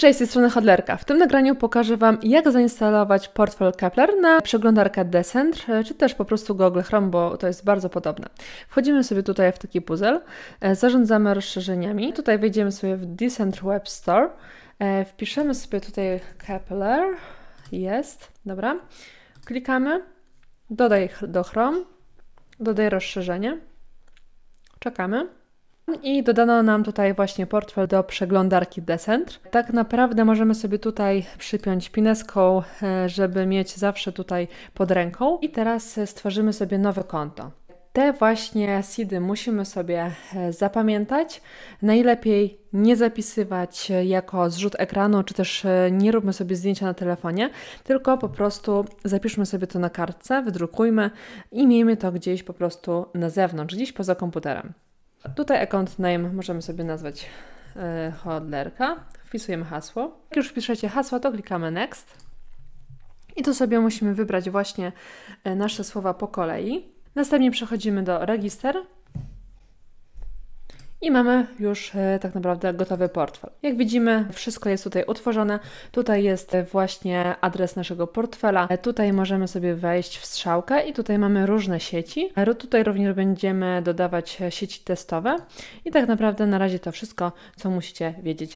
Cześć, z tej strony Hodlerka. W tym nagraniu pokażę Wam, jak zainstalować portfel Kepler na przeglądarkę Decent, e, czy też po prostu Google Chrome, bo to jest bardzo podobne. Wchodzimy sobie tutaj w taki puzzle, e, zarządzamy rozszerzeniami. Tutaj wejdziemy sobie w Decent Web Store, e, wpiszemy sobie tutaj Kepler, jest, dobra. Klikamy, dodaj do Chrome, dodaj rozszerzenie, czekamy. I dodano nam tutaj właśnie portfel do przeglądarki Decentr. Tak naprawdę możemy sobie tutaj przypiąć pineską, e, żeby mieć zawsze tutaj pod ręką. I teraz e, stworzymy sobie nowe konto te właśnie seedy musimy sobie e, zapamiętać. Najlepiej nie zapisywać jako zrzut ekranu, czy też nie róbmy sobie zdjęcia na telefonie, tylko po prostu zapiszmy sobie to na kartce, wydrukujmy i miejmy to gdzieś po prostu na zewnątrz, gdzieś poza komputerem. Tutaj account name możemy sobie nazwać yy, hodlerka. Wpisujemy hasło. Jak już wpiszecie hasło, to klikamy next. I tu sobie musimy wybrać właśnie e, nasze słowa po kolei. Następnie przechodzimy do register i mamy już e, tak naprawdę gotowy portfel. Jak widzimy, wszystko jest tutaj utworzone. Tutaj jest e, właśnie adres naszego portfela. E, tutaj możemy sobie wejść w strzałkę i tutaj mamy różne sieci. Tutaj również będziemy dodawać sieci testowe i tak naprawdę na razie to wszystko, co musicie wiedzieć.